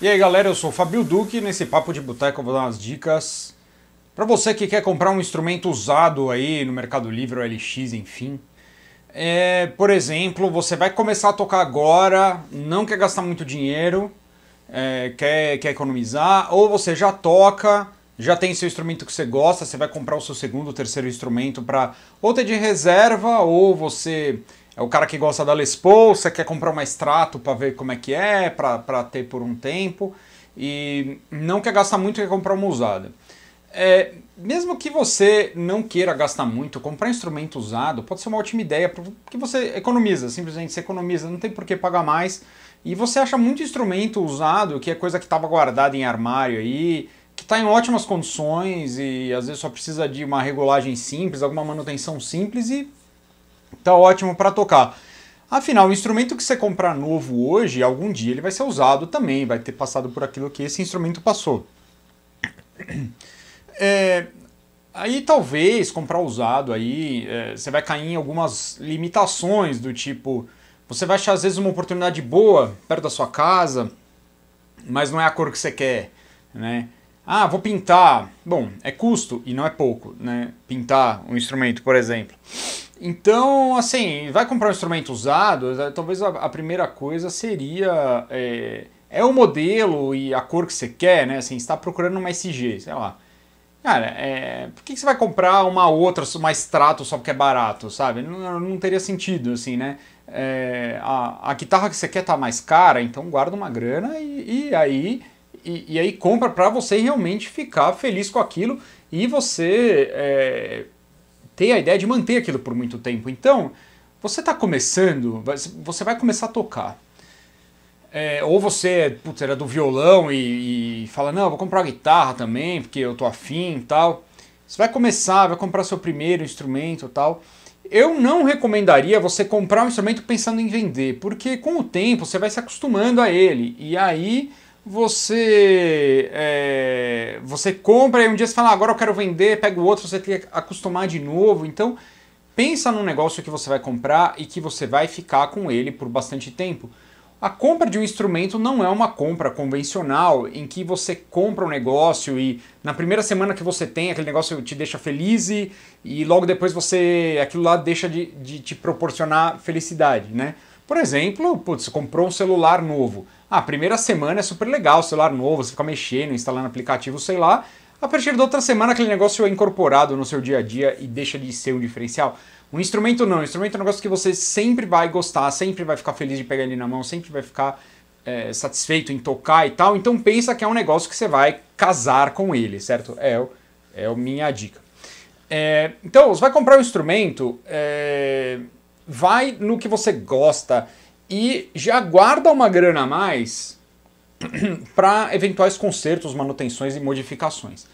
E aí galera, eu sou o Fabio Duque e nesse Papo de Boteco eu vou dar umas dicas para você que quer comprar um instrumento usado aí no Mercado Livre LX, enfim. É, por exemplo, você vai começar a tocar agora, não quer gastar muito dinheiro, é, quer, quer economizar, ou você já toca, já tem seu instrumento que você gosta, você vai comprar o seu segundo, terceiro instrumento para ou ter de reserva, ou você é o cara que gosta da Les Paul, você quer comprar uma extrato para ver como é que é, para ter por um tempo, e não quer gastar muito, quer comprar uma usada. É, mesmo que você não queira gastar muito, comprar instrumento usado pode ser uma ótima ideia, porque você economiza, simplesmente você economiza, não tem por que pagar mais. E você acha muito instrumento usado, que é coisa que estava guardada em armário aí, que está em ótimas condições e às vezes só precisa de uma regulagem simples, alguma manutenção simples e tá ótimo para tocar. Afinal, o instrumento que você comprar novo hoje, algum dia ele vai ser usado também, vai ter passado por aquilo que esse instrumento passou. É, aí talvez comprar usado aí é, você vai cair em algumas limitações do tipo você vai achar às vezes uma oportunidade boa perto da sua casa, mas não é a cor que você quer, né? Ah, vou pintar. Bom, é custo e não é pouco, né? Pintar um instrumento, por exemplo. Então, assim, vai comprar um instrumento usado, é, talvez a, primeira coisa seria. É, é o modelo e a cor que você quer, né? Assim, está procurando uma SG, sei lá. Cara, é, por que, você vai comprar uma outra, uma extrato só porque é barato, sabe? Não, não teria sentido, assim, né? É, a, a, guitarra que você quer tá mais cara, então guarda uma grana e, e aí e, e, aí compra para você realmente ficar feliz com aquilo e você é, tem a ideia de manter aquilo por muito tempo. Então, você está começando, você vai começar a tocar. É, ou você, putz, era do violão e, e fala, não, vou comprar uma guitarra também, porque eu tô afim e tal. Você vai começar, vai comprar seu primeiro instrumento e tal. Eu não recomendaria você comprar um instrumento pensando em vender, porque com o tempo você vai se acostumando a ele. E aí você é, você compra e um dia você fala, ah, agora eu quero vender, pega o outro, você tem que acostumar de novo. Então, pensa num negócio que você vai comprar e que você vai ficar com ele por bastante tempo. A compra de um instrumento não é uma compra convencional em que você compra um negócio e na primeira semana que você tem aquele negócio te deixa feliz e, e logo depois você aquilo lá deixa de, de te proporcionar felicidade, né? Por exemplo, putz, você comprou um celular novo ah, a primeira semana é super legal, celular novo, você fica mexendo, instalando aplicativo, sei lá. A partir da outra semana, aquele negócio é incorporado no seu dia a dia e deixa de ser um diferencial. Um instrumento não, um instrumento é um negócio que você sempre vai gostar, sempre vai ficar feliz de pegar ele na mão, sempre vai ficar é, satisfeito em tocar e tal. Então pensa que é um negócio que você vai casar com ele, certo? É, é a minha dica. É, então, você vai comprar um instrumento, é, vai no que você gosta e já guarda uma grana a mais para eventuais consertos, manutenções e modificações.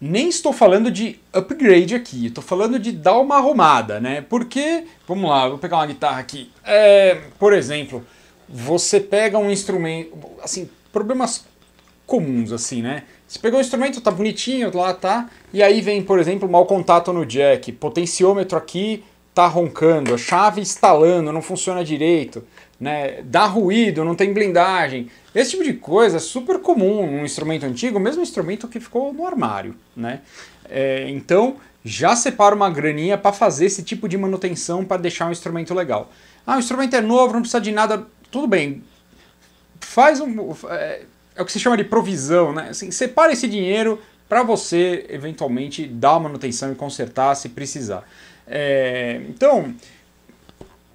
Nem estou falando de upgrade aqui, estou falando de dar uma arrumada, né? Porque, vamos lá, vou pegar uma guitarra aqui. É, por exemplo, você pega um instrumento, assim, problemas comuns, assim, né? Você pegou um instrumento, tá bonitinho, lá tá, e aí vem, por exemplo, mau contato no jack, potenciômetro aqui tá roncando, a chave estalando, não funciona direito né? Dá ruído, não tem blindagem. Esse tipo de coisa é super comum num instrumento antigo, mesmo instrumento que ficou no armário, né? É, então, já separa uma graninha para fazer esse tipo de manutenção para deixar um instrumento legal. Ah, o instrumento é novo, não precisa de nada. Tudo bem. Faz um. É, é o que se chama de provisão, né? Assim, separa esse dinheiro para você eventualmente dar manutenção e consertar se precisar. É, então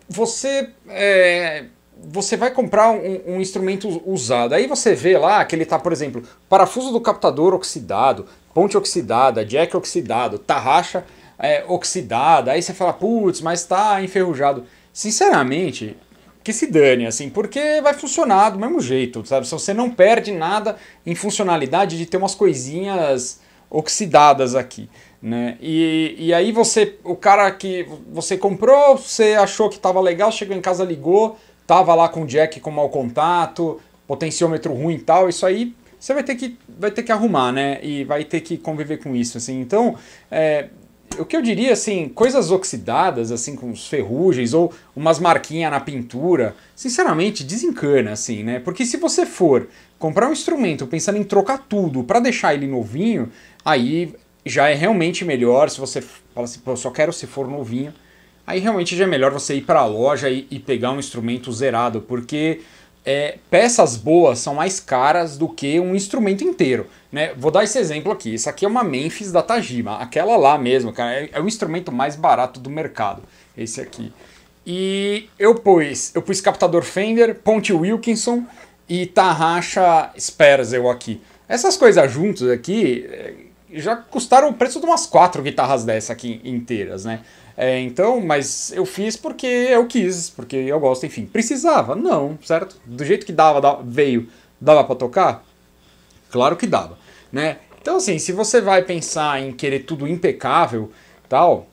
você é, você vai comprar um, um, instrumento usado. Aí você vê lá que ele está, por exemplo, parafuso do captador oxidado, ponte oxidada, jack oxidado, tarraxa é, oxidada. Aí você fala, putz, mas está enferrujado. Sinceramente, que se dane, assim, porque vai funcionar do mesmo jeito, sabe? Você não perde nada em funcionalidade de ter umas coisinhas oxidadas aqui. Né? E, e aí você, o cara que você comprou, você achou que estava legal, chegou em casa, ligou, tava lá com o jack com mau contato, potenciômetro ruim e tal, isso aí você vai ter que, vai ter que arrumar, né? E vai ter que conviver com isso, assim. Então, é, o que eu diria, assim, coisas oxidadas, assim, com os ferrugens ou umas marquinhas na pintura, sinceramente, desencana, assim, né? Porque se você for comprar um instrumento pensando em trocar tudo para deixar ele novinho, aí já é realmente melhor se você fala assim, pô, só quero se for novinho. Aí realmente já é melhor você ir para a loja e, e, pegar um instrumento zerado, porque é, peças boas são mais caras do que um instrumento inteiro. Né? Vou dar esse exemplo aqui. Isso aqui é uma Memphis da Tajima, aquela lá mesmo, cara. É, é o instrumento mais barato do mercado, esse aqui. E eu pus, eu pus captador Fender, Ponte Wilkinson e Tarracha Sperzel aqui. Essas coisas juntas aqui é, já custaram o preço de umas quatro guitarras dessa aqui inteiras, né? É, então, mas eu fiz porque eu quis, porque eu gosto, enfim. Precisava? Não, certo? Do jeito que dava, dava veio, dava para tocar? Claro que dava, né? Então, assim, se você vai pensar em querer tudo impecável, tal,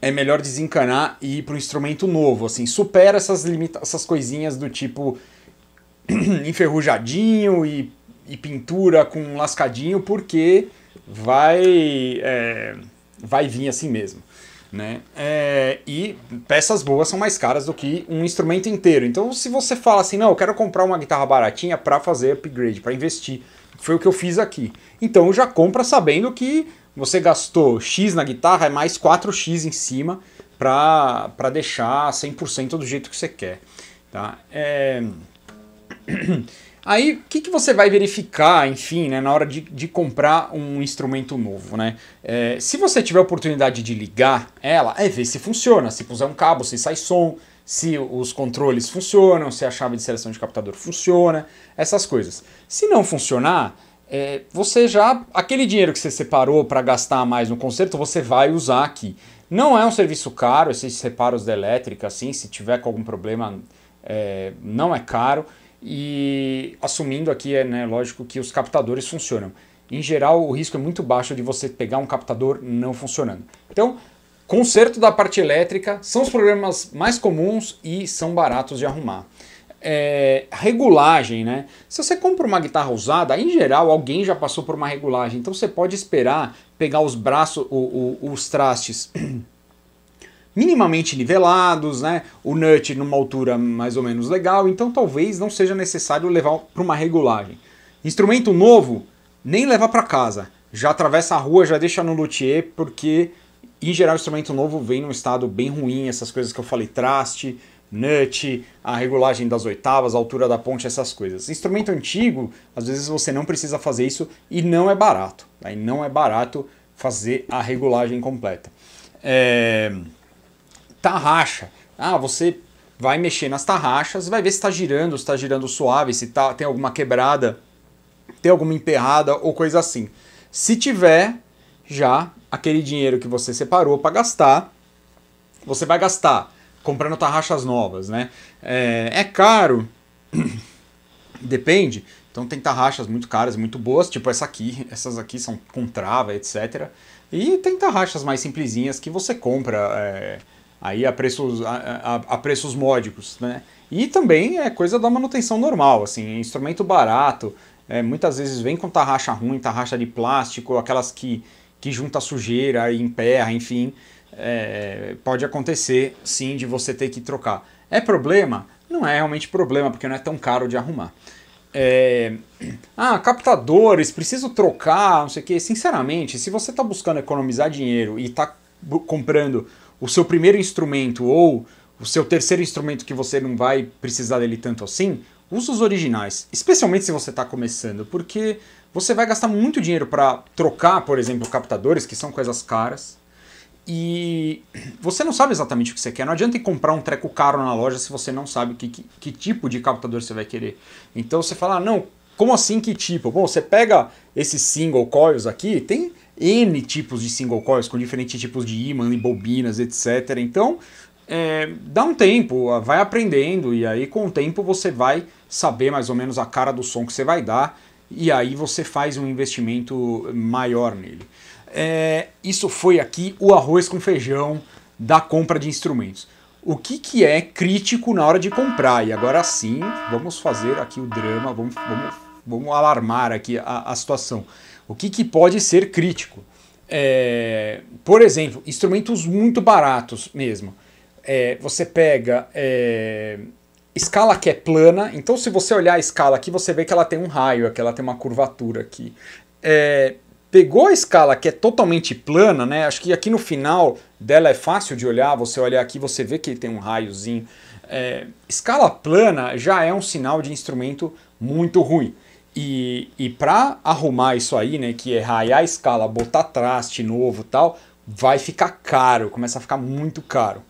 é melhor desencanar e ir para um instrumento novo, assim, supera essas essas coisinhas do tipo enferrujadinho e, e pintura com lascadinho, porque vai, é, vai vir assim mesmo. Né? É, e peças boas são mais caras do que um instrumento inteiro. Então, se você fala assim, não, eu quero comprar uma guitarra baratinha para fazer upgrade, para investir, foi o que eu fiz aqui. Então, já compra sabendo que você gastou X na guitarra, é mais 4X em cima para deixar 100% do jeito que você quer. Tá? É... Aí, o que, que você vai verificar, enfim, né, na hora de, de comprar um instrumento novo, né? É, se você tiver a oportunidade de ligar ela, é ver se funciona, se puser um cabo, se sai som, se os controles funcionam, se a chave de seleção de captador funciona, essas coisas. Se não funcionar, é, você já. Aquele dinheiro que você separou para gastar mais no concerto, você vai usar aqui. Não é um serviço caro, esses reparos da elétrica, assim, se tiver com algum problema, é, não é caro e assumindo aqui, é né, lógico que os captadores funcionam. Em geral, o risco é muito baixo de você pegar um captador não funcionando. Então, conserto da parte elétrica são os problemas mais comuns e são baratos de arrumar. É, regulagem, né? Se você compra uma guitarra usada, em geral alguém já passou por uma regulagem, então você pode esperar pegar os braços, os trastes minimamente nivelados, né? O nut numa altura mais ou menos legal, então talvez não seja necessário levar para uma regulagem. Instrumento novo, nem levar para casa. Já atravessa a rua, já deixa no luthier, porque em geral o instrumento novo vem num estado bem ruim, essas coisas que eu falei, traste, nut, a regulagem das oitavas, a altura da ponte, essas coisas. Instrumento antigo, às vezes você não precisa fazer isso e não é barato. Aí tá? não é barato fazer a regulagem completa. É tarraxa. Ah, você vai mexer nas tarraxas, vai ver se está girando, se está girando suave, se tá, tem alguma quebrada, tem alguma emperrada ou coisa assim. Se tiver, já aquele dinheiro que você separou para gastar, você vai gastar comprando tarraxas novas, né? É, é caro, depende. Então tem tarraxas muito caras, muito boas, tipo essa aqui, essas aqui são com trava, etc. E tem tarraxas mais simplesinhas que você compra. É, aí a preços, a, a, a preços módicos, né? E também é coisa da manutenção normal, assim, é instrumento barato, é, muitas vezes vem com tarraxa ruim, tarraxa de plástico, aquelas que, que junta sujeira e emperra, enfim, é, pode acontecer sim de você ter que trocar. É problema? Não é realmente problema, porque não é tão caro de arrumar. É... Ah, captadores, preciso trocar, não sei o que. Sinceramente, se você está buscando economizar dinheiro e está comprando o seu primeiro instrumento ou o seu terceiro instrumento que você não vai precisar dele tanto assim, usa os originais, especialmente se você está começando, porque você vai gastar muito dinheiro para trocar, por exemplo, captadores, que são coisas caras, e você não sabe exatamente o que você quer. Não adianta comprar um treco caro na loja se você não sabe que, que, que tipo de captador você vai querer. Então você fala, ah, não, como assim que tipo? Bom, você pega esses single coils aqui, tem N tipos de single coils, com diferentes tipos de imã e bobinas, etc. Então, é, dá um tempo, ah, vai aprendendo, e aí com o tempo você vai saber mais ou menos a cara do som que você vai dar, e aí você faz um investimento maior nele. É, isso foi aqui o arroz com feijão da compra de instrumentos. O que, que é crítico na hora de comprar? E agora sim, vamos fazer aqui o drama, vamos, vamos, vamos alarmar aqui a, a situação. O que, que pode ser crítico? É, por exemplo, instrumentos muito baratos mesmo. É, você pega é, escala que é plana, então se você olhar a escala aqui, você vê que ela tem um raio que ela tem uma curvatura aqui. É, pegou a escala que é totalmente plana, né? Acho que aqui no final dela é fácil de olhar, você olhar aqui, você vê que tem um raiozinho. É, escala plana já é um sinal de instrumento muito ruim. E, e para arrumar isso aí, né, que é raiar a escala, botar traste novo tal, vai ficar caro, começa a ficar muito caro.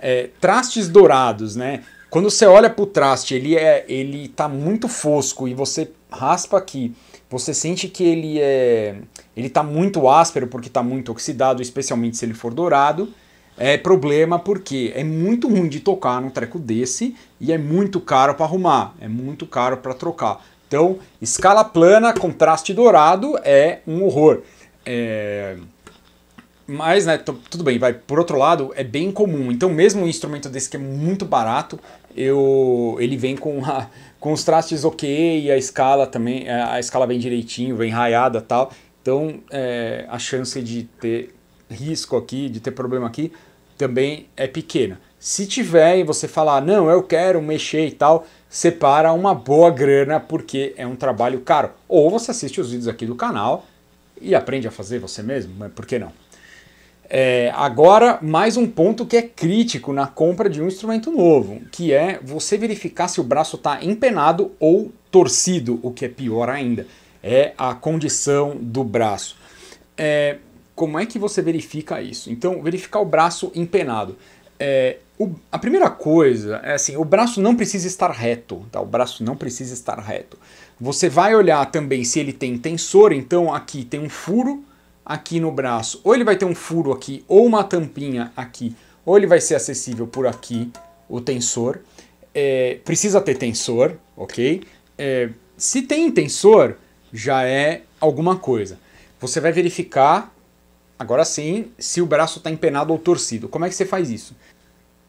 É, trastes dourados, né? Quando você olha pro traste, ele é, ele tá muito fosco e você raspa aqui, você sente que ele é, ele tá muito áspero porque tá muito oxidado, especialmente se ele for dourado. É problema porque é muito ruim de tocar num treco desse e é muito caro para arrumar, é muito caro para trocar. Então, escala plana, contraste dourado é um horror. É... Mas, né, tudo bem, vai. Por outro lado, é bem comum. Então, mesmo um instrumento desse que é muito barato, eu, ele vem com, a, com os trastes ok e a escala também, é, a escala vem direitinho, vem raiada tal. Então, é, a chance de ter risco aqui, de ter problema aqui, também é pequena. Se tiver e você falar, não, eu quero mexer e tal, separa uma boa grana porque é um trabalho caro. Ou você assiste os vídeos aqui do canal e aprende a fazer você mesmo, mas por que não? É, agora, mais um ponto que é crítico na compra de um instrumento novo, que é você verificar se o braço está empenado ou torcido, o que é pior ainda, é a condição do braço. É, como é que você verifica isso? Então, verificar o braço empenado. É, o, a primeira coisa é assim, o braço não precisa estar reto, tá? O braço não precisa estar reto. Você vai olhar também se ele tem tensor, então aqui tem um furo aqui no braço, ou ele vai ter um furo aqui, ou uma tampinha aqui, ou ele vai ser acessível por aqui, o tensor. É, precisa ter tensor, ok? É, se tem tensor, já é alguma coisa. Você vai verificar, agora sim, se o braço está empenado ou torcido. Como é que você faz isso?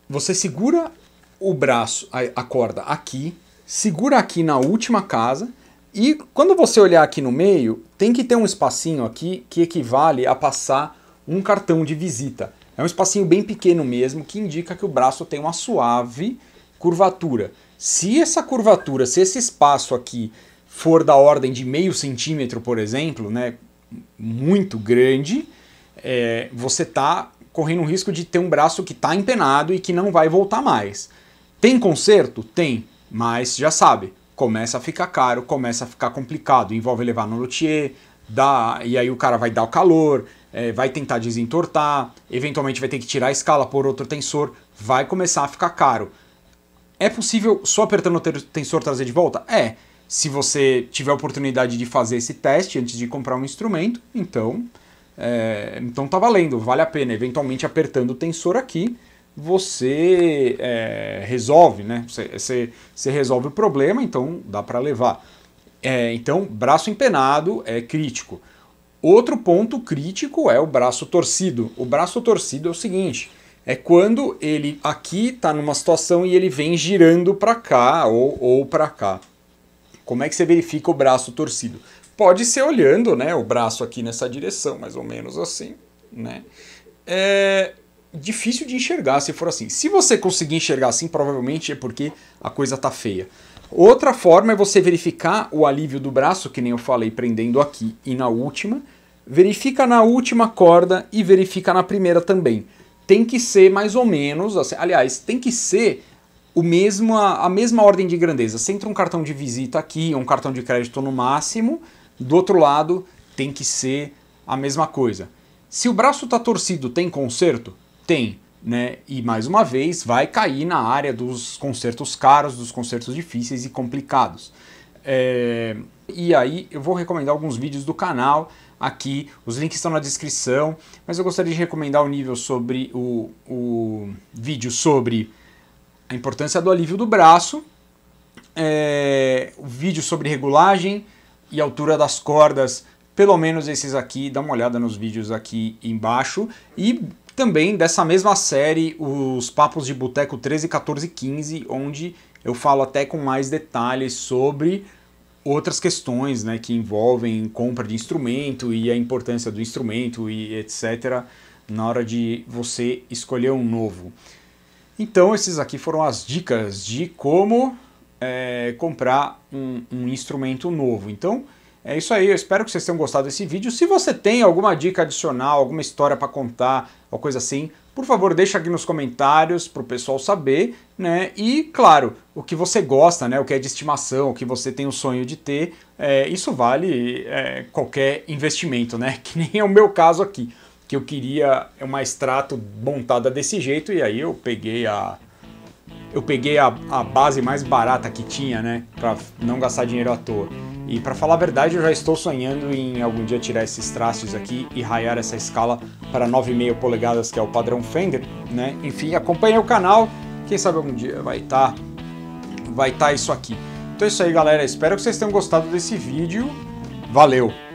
você segura o braço, a, corda aqui, segura aqui na última casa e quando você olhar aqui no meio, tem que ter um espacinho aqui que equivale a passar um cartão de visita. É um espacinho bem pequeno mesmo que indica que o braço tem uma suave curvatura. Se essa curvatura, se esse espaço aqui for da ordem de meio centímetro, por exemplo, né, muito grande, é, você está correndo o risco de ter um braço que está empenado e que não vai voltar mais. Tem conserto? Tem, mas já sabe, começa a ficar caro, começa a ficar complicado, envolve levar no luthier, dá, e aí o cara vai dar o calor, é, vai tentar desentortar, eventualmente vai ter que tirar a escala por outro tensor, vai começar a ficar caro. É possível só apertando o tensor trazer de volta? É. Se você tiver a oportunidade de fazer esse teste antes de comprar um instrumento, então é, então tá valendo, vale a pena. Eventualmente apertando o tensor aqui, você é, resolve, né? Você, você, você, resolve o problema, então dá para levar. É, então, braço empenado é crítico. Outro ponto crítico é o braço torcido. O braço torcido é o seguinte: é quando ele aqui está numa situação e ele vem girando para cá ou, ou para cá. Como é que você verifica o braço torcido? Pode ser olhando, né? O braço aqui nessa direção, mais ou menos assim, né? É difícil de enxergar se for assim. Se você conseguir enxergar assim, provavelmente é porque a coisa está feia. Outra forma é você verificar o alívio do braço, que nem eu falei, prendendo aqui e na última. Verifica na última corda e verifica na primeira também. Tem que ser mais ou menos, assim, aliás, tem que ser o mesmo, a, a mesma ordem de grandeza. Você entra um cartão de visita aqui, um cartão de crédito no máximo, do outro lado tem que ser a mesma coisa. Se o braço está torcido, tem conserto? Tem. Né? E mais uma vez vai cair na área dos concertos caros, dos concertos difíceis e complicados. É... E aí eu vou recomendar alguns vídeos do canal aqui, os links estão na descrição, mas eu gostaria de recomendar o nível sobre o, o vídeo sobre a importância do alívio do braço, é... o vídeo sobre regulagem, e altura das cordas, pelo menos esses aqui, dá uma olhada nos vídeos aqui embaixo. E também dessa mesma série, os papos de boteco 13, 14 e 15, onde eu falo até com mais detalhes sobre outras questões né, que envolvem compra de instrumento e a importância do instrumento e etc. na hora de você escolher um novo. Então, esses aqui foram as dicas de como é, comprar um, um instrumento novo. Então, é isso aí, eu espero que vocês tenham gostado desse vídeo. Se você tem alguma dica adicional, alguma história para contar, alguma coisa assim, por favor, deixa aqui nos comentários para o pessoal saber, né? E, claro, o que você gosta, né? O que é de estimação, o que você tem o sonho de ter, é, isso vale é, qualquer investimento, né? Que nem é o meu caso aqui, que eu queria uma extrato montada desse jeito e aí eu peguei a eu peguei a, a base mais barata que tinha, né? Pra não gastar dinheiro à toa. E para falar a verdade, eu já estou sonhando em algum dia tirar esses trastes aqui e raiar essa escala para 9,5 polegadas, que é o padrão Fender, né? Enfim, acompanhe o canal, quem sabe algum dia vai estar tá, vai tá isso aqui. Então é isso aí, galera. Espero que vocês tenham gostado desse vídeo. Valeu!